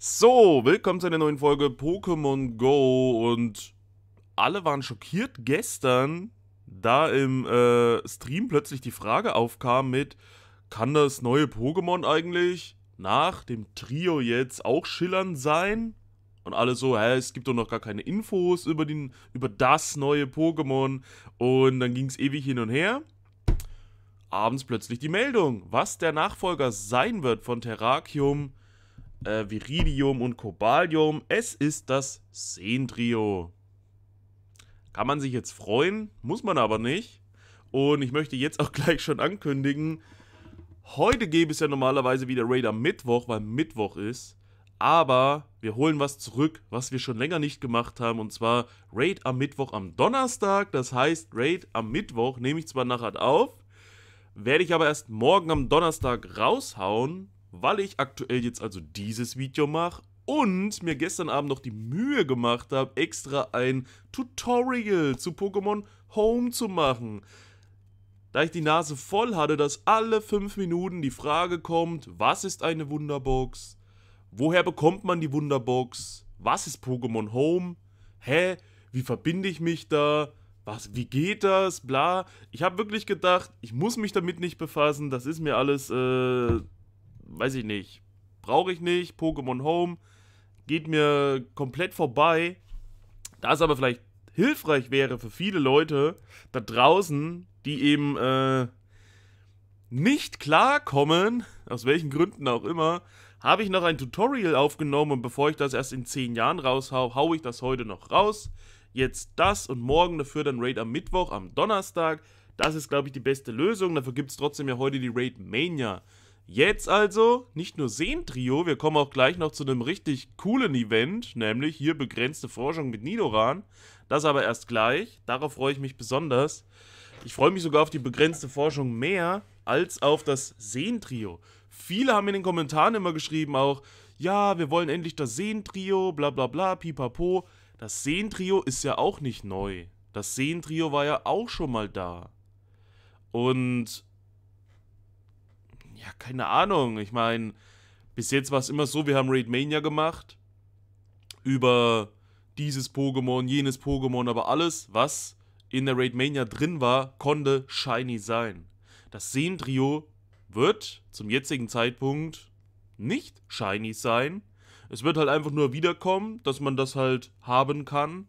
So, willkommen zu einer neuen Folge Pokémon Go und alle waren schockiert gestern, da im äh, Stream plötzlich die Frage aufkam mit, kann das neue Pokémon eigentlich nach dem Trio jetzt auch schillern sein? Und alle so, hä, es gibt doch noch gar keine Infos über, den, über das neue Pokémon und dann ging es ewig hin und her abends plötzlich die Meldung, was der Nachfolger sein wird von Terrakium äh, Viridium und Kobalium. Es ist das Sendrio. Kann man sich jetzt freuen, muss man aber nicht. Und ich möchte jetzt auch gleich schon ankündigen, heute gäbe es ja normalerweise wieder Raid am Mittwoch, weil Mittwoch ist. Aber wir holen was zurück, was wir schon länger nicht gemacht haben. Und zwar Raid am Mittwoch am Donnerstag. Das heißt, Raid am Mittwoch nehme ich zwar nachher auf, werde ich aber erst morgen am Donnerstag raushauen, weil ich aktuell jetzt also dieses Video mache und mir gestern Abend noch die Mühe gemacht habe, extra ein Tutorial zu Pokémon Home zu machen. Da ich die Nase voll hatte, dass alle 5 Minuten die Frage kommt, was ist eine Wunderbox? Woher bekommt man die Wunderbox? Was ist Pokémon Home? Hä? Wie verbinde ich mich da? Was, wie geht das? Bla. Ich habe wirklich gedacht, ich muss mich damit nicht befassen. Das ist mir alles äh, weiß ich nicht. Brauche ich nicht. Pokémon Home geht mir komplett vorbei. Da es aber vielleicht hilfreich wäre für viele Leute da draußen, die eben äh, nicht klarkommen, aus welchen Gründen auch immer, habe ich noch ein Tutorial aufgenommen und bevor ich das erst in 10 Jahren raushau, haue ich das heute noch raus. Jetzt das und morgen dafür dann Raid am Mittwoch, am Donnerstag. Das ist, glaube ich, die beste Lösung. Dafür gibt es trotzdem ja heute die Raid Mania. Jetzt also nicht nur Seentrio, wir kommen auch gleich noch zu einem richtig coolen Event, nämlich hier begrenzte Forschung mit Nidoran. Das aber erst gleich, darauf freue ich mich besonders. Ich freue mich sogar auf die begrenzte Forschung mehr als auf das Seentrio. Viele haben in den Kommentaren immer geschrieben auch, ja, wir wollen endlich das Seentrio, bla bla bla, pipapo. Das Seentrio ist ja auch nicht neu. Das Seentrio war ja auch schon mal da. Und ja, keine Ahnung. Ich meine, bis jetzt war es immer so, wir haben Raid Mania gemacht. Über dieses Pokémon, jenes Pokémon, aber alles, was in der Raid Mania drin war, konnte shiny sein. Das Seen-Trio wird zum jetzigen Zeitpunkt nicht shiny sein. Es wird halt einfach nur wiederkommen, dass man das halt haben kann.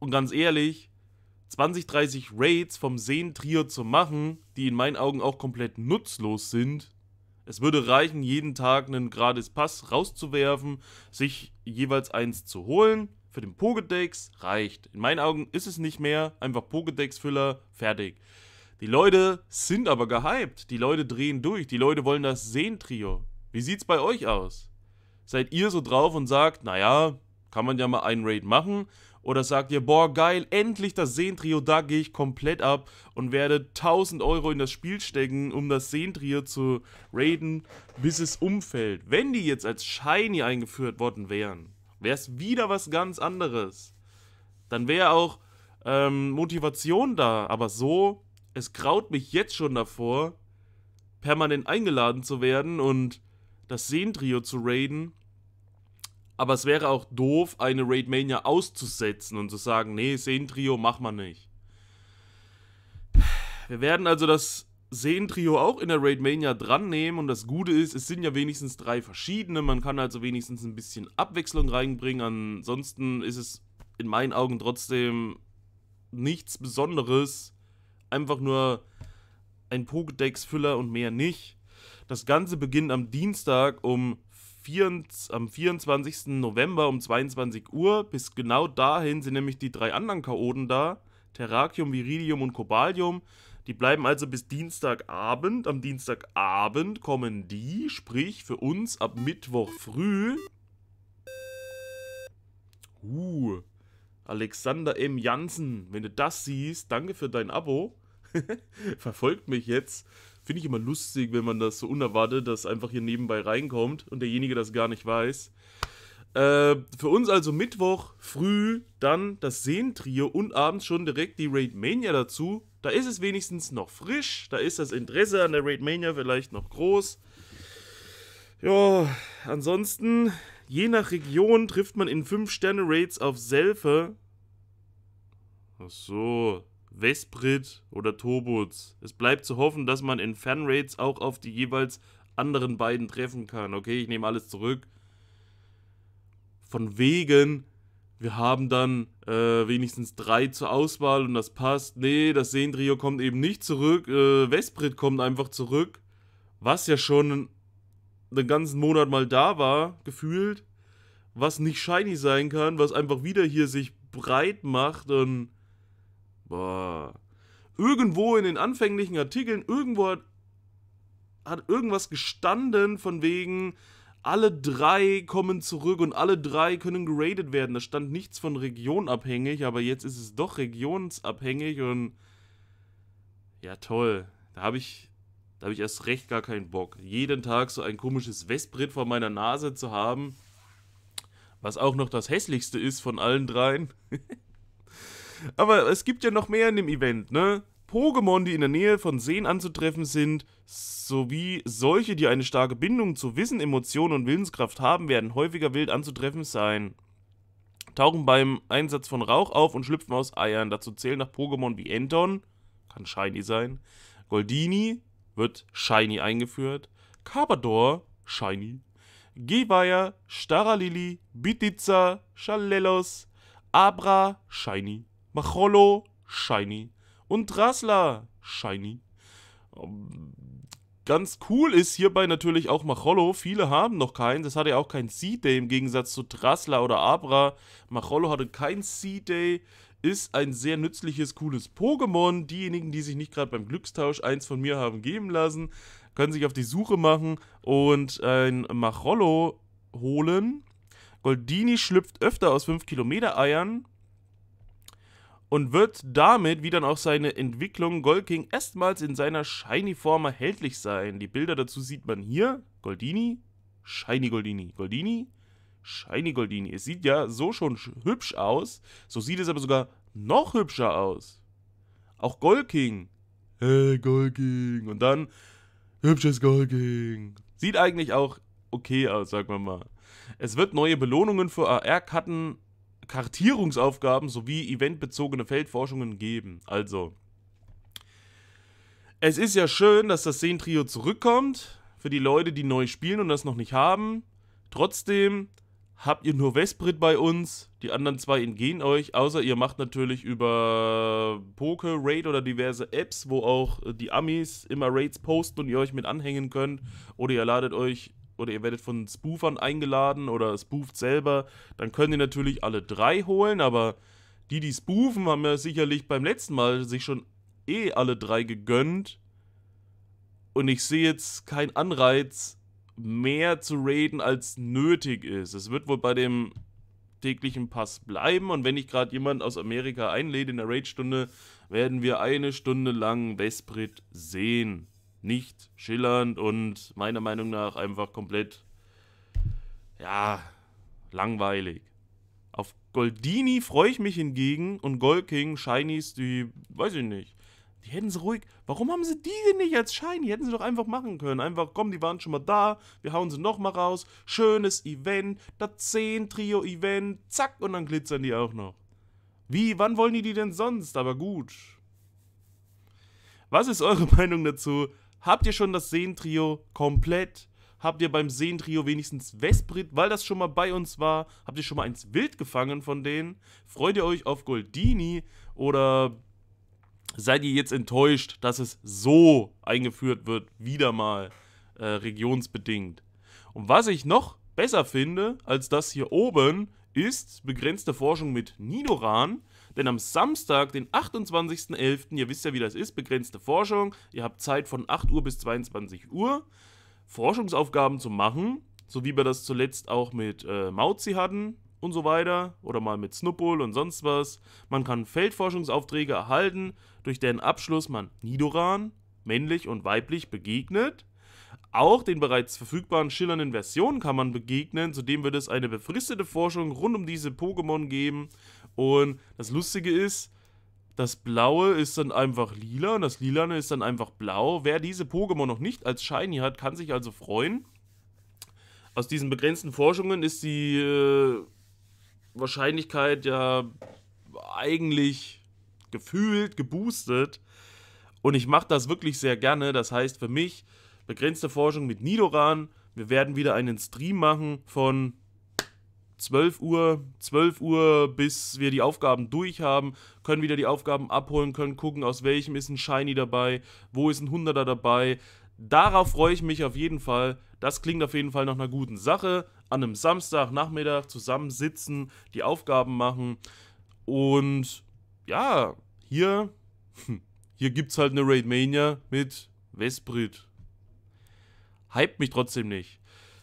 Und ganz ehrlich, 20, 30 Raids vom Seen-Trio zu machen, die in meinen Augen auch komplett nutzlos sind, es würde reichen, jeden Tag einen gratis Pass rauszuwerfen, sich jeweils eins zu holen. Für den Pokédex reicht. In meinen Augen ist es nicht mehr. Einfach Pokédex-Füller, fertig. Die Leute sind aber gehypt. Die Leute drehen durch. Die Leute wollen das Sehen-Trio. Wie sieht's bei euch aus? Seid ihr so drauf und sagt, naja, kann man ja mal einen Raid machen? Oder sagt ihr, boah, geil, endlich das Seentrio, da gehe ich komplett ab und werde 1000 Euro in das Spiel stecken, um das Seentrio zu raiden, bis es umfällt. Wenn die jetzt als Shiny eingeführt worden wären, wäre es wieder was ganz anderes. Dann wäre auch ähm, Motivation da, aber so, es graut mich jetzt schon davor, permanent eingeladen zu werden und das Seentrio zu raiden aber es wäre auch doof, eine Raid Mania auszusetzen und zu sagen, nee, Seen-Trio mach man nicht. Wir werden also das Seen-Trio auch in der Raid Mania dran nehmen und das Gute ist, es sind ja wenigstens drei verschiedene, man kann also wenigstens ein bisschen Abwechslung reinbringen, ansonsten ist es in meinen Augen trotzdem nichts Besonderes, einfach nur ein Pokédex-Füller und mehr nicht. Das Ganze beginnt am Dienstag um vier, am 24. November um 22 Uhr. Bis genau dahin sind nämlich die drei anderen Chaoten da. Terrakium, Viridium und Cobalium. Die bleiben also bis Dienstagabend. Am Dienstagabend kommen die, sprich für uns ab Mittwoch früh. Uh, Alexander M. Jansen, wenn du das siehst, danke für dein Abo. Verfolgt mich jetzt finde ich immer lustig, wenn man das so unerwartet, dass einfach hier nebenbei reinkommt und derjenige das gar nicht weiß. Äh, für uns also Mittwoch früh dann das Seentrio und abends schon direkt die Raid Mania dazu. Da ist es wenigstens noch frisch, da ist das Interesse an der Raid Mania vielleicht noch groß. Ja, ansonsten, je nach Region trifft man in 5-Sterne-Raids auf Selfe. Ach so, Vesprit oder Tobuts. Es bleibt zu hoffen, dass man in Fanraids auch auf die jeweils anderen beiden treffen kann. Okay, ich nehme alles zurück. Von wegen, wir haben dann äh, wenigstens drei zur Auswahl und das passt. Nee, das Seentrio kommt eben nicht zurück. Äh, Vesprit kommt einfach zurück. Was ja schon den ganzen Monat mal da war, gefühlt. Was nicht shiny sein kann, was einfach wieder hier sich breit macht und Boah. Irgendwo in den anfänglichen Artikeln, irgendwo hat, hat irgendwas gestanden von wegen, alle drei kommen zurück und alle drei können geradet werden. Da stand nichts von regionabhängig, aber jetzt ist es doch regionsabhängig und ja toll. Da habe ich, da ich erst recht gar keinen Bock, jeden Tag so ein komisches Westbrit vor meiner Nase zu haben, was auch noch das hässlichste ist von allen dreien. Aber es gibt ja noch mehr in dem Event, ne? Pokémon, die in der Nähe von Seen anzutreffen sind, sowie solche, die eine starke Bindung zu Wissen, Emotionen und Willenskraft haben, werden häufiger wild anzutreffen sein. Tauchen beim Einsatz von Rauch auf und schlüpfen aus Eiern. Dazu zählen nach Pokémon wie Enton, kann Shiny sein, Goldini wird Shiny eingeführt, Carbador, Shiny, Geweiher, Staralili, Bititza, Chalelos, Abra, Shiny. Macholo, shiny. Und Rasla, shiny. Ähm, ganz cool ist hierbei natürlich auch Macholo. Viele haben noch keinen. Das hatte ja auch kein C-Day im Gegensatz zu Drasla oder Abra. Macholo hatte kein C-Day. Ist ein sehr nützliches, cooles Pokémon. Diejenigen, die sich nicht gerade beim Glückstausch eins von mir haben geben lassen, können sich auf die Suche machen und ein Macholo holen. Goldini schlüpft öfter aus 5 Kilometer Eiern und wird damit, wie dann auch seine Entwicklung, Golking erstmals in seiner Shiny-Form erhältlich sein. Die Bilder dazu sieht man hier. Goldini, Shiny Goldini, Goldini, Shiny Goldini. Es sieht ja so schon hübsch aus, so sieht es aber sogar noch hübscher aus. Auch Golking. Hey, Golking. Und dann hübsches Golking. Sieht eigentlich auch okay aus, sagen wir mal. Es wird neue Belohnungen für AR-Karten Kartierungsaufgaben sowie eventbezogene Feldforschungen geben. Also, es ist ja schön, dass das Seen-Trio zurückkommt. Für die Leute, die neu spielen und das noch nicht haben. Trotzdem habt ihr nur Vesprit bei uns. Die anderen zwei entgehen euch. Außer ihr macht natürlich über Poke, Raid oder diverse Apps, wo auch äh, die Amis immer Raids posten und ihr euch mit anhängen könnt. Oder ihr ladet euch oder ihr werdet von Spoofern eingeladen oder spooft selber, dann könnt ihr natürlich alle drei holen, aber die, die spoofen, haben ja sicherlich beim letzten Mal sich schon eh alle drei gegönnt. Und ich sehe jetzt keinen Anreiz, mehr zu raiden, als nötig ist. Es wird wohl bei dem täglichen Pass bleiben. Und wenn ich gerade jemanden aus Amerika einlade in der Raid-Stunde, werden wir eine Stunde lang Vesprit sehen nicht schillernd und meiner Meinung nach einfach komplett, ja, langweilig. Auf Goldini freue ich mich hingegen und Golking, Shinies, die, weiß ich nicht. Die hätten sie ruhig. Warum haben sie die denn nicht als Shiny? Hätten sie doch einfach machen können. Einfach, komm, die waren schon mal da. Wir hauen sie nochmal raus. Schönes Event. Das 10-Trio-Event. Zack. Und dann glitzern die auch noch. Wie? Wann wollen die die denn sonst? Aber gut. Was ist eure Meinung dazu? Habt ihr schon das Seentrio komplett? Habt ihr beim Seentrio wenigstens Vesprit, weil das schon mal bei uns war? Habt ihr schon mal eins wild gefangen von denen? Freut ihr euch auf Goldini? Oder seid ihr jetzt enttäuscht, dass es so eingeführt wird, wieder mal äh, regionsbedingt? Und was ich noch besser finde als das hier oben, ist begrenzte Forschung mit Nidoran. Denn am Samstag, den 28.11., ihr wisst ja, wie das ist, begrenzte Forschung, ihr habt Zeit von 8 Uhr bis 22 Uhr, Forschungsaufgaben zu machen, so wie wir das zuletzt auch mit äh, Mauzi hatten und so weiter, oder mal mit Snuppul und sonst was. Man kann Feldforschungsaufträge erhalten, durch deren Abschluss man Nidoran, männlich und weiblich, begegnet auch den bereits verfügbaren schillernden Versionen kann man begegnen. Zudem wird es eine befristete Forschung rund um diese Pokémon geben. Und das Lustige ist, das Blaue ist dann einfach lila und das Lilane ist dann einfach blau. Wer diese Pokémon noch nicht als Shiny hat, kann sich also freuen. Aus diesen begrenzten Forschungen ist die äh, Wahrscheinlichkeit ja eigentlich gefühlt geboostet. Und ich mache das wirklich sehr gerne. Das heißt für mich, begrenzte Forschung mit Nidoran. Wir werden wieder einen Stream machen von 12 Uhr, 12 Uhr, bis wir die Aufgaben durch haben, können wieder die Aufgaben abholen, können gucken, aus welchem ist ein Shiny dabei, wo ist ein Hunderter dabei. Darauf freue ich mich auf jeden Fall. Das klingt auf jeden Fall nach einer guten Sache. An einem Samstagnachmittag zusammensitzen, die Aufgaben machen. Und ja, hier, hier gibt es halt eine Raid Mania mit Vesprit hype mich trotzdem nicht.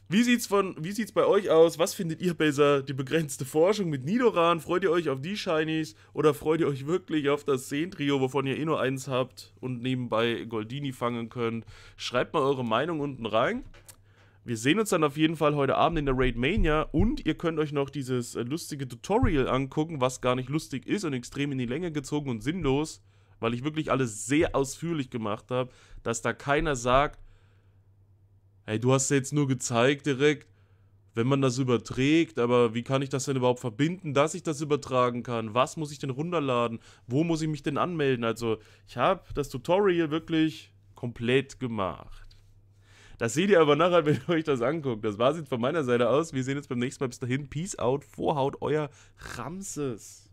Wie sieht's, von, wie sieht's bei euch aus? Was findet ihr besser? Die begrenzte Forschung mit Nidoran? Freut ihr euch auf die Shinies? Oder freut ihr euch wirklich auf das Seen-Trio, wovon ihr eh nur eins habt und nebenbei Goldini fangen könnt? Schreibt mal eure Meinung unten rein. Wir sehen uns dann auf jeden Fall heute Abend in der Raid Mania und ihr könnt euch noch dieses lustige Tutorial angucken, was gar nicht lustig ist und extrem in die Länge gezogen und sinnlos, weil ich wirklich alles sehr ausführlich gemacht habe, dass da keiner sagt, hey, du hast ja jetzt nur gezeigt direkt, wenn man das überträgt, aber wie kann ich das denn überhaupt verbinden, dass ich das übertragen kann? Was muss ich denn runterladen? Wo muss ich mich denn anmelden? Also, ich habe das Tutorial wirklich komplett gemacht. Das seht ihr aber nachher, wenn ihr euch das anguckt. Das war es jetzt von meiner Seite aus. Wir sehen uns beim nächsten Mal. Bis dahin. Peace out. Vorhaut, euer Ramses.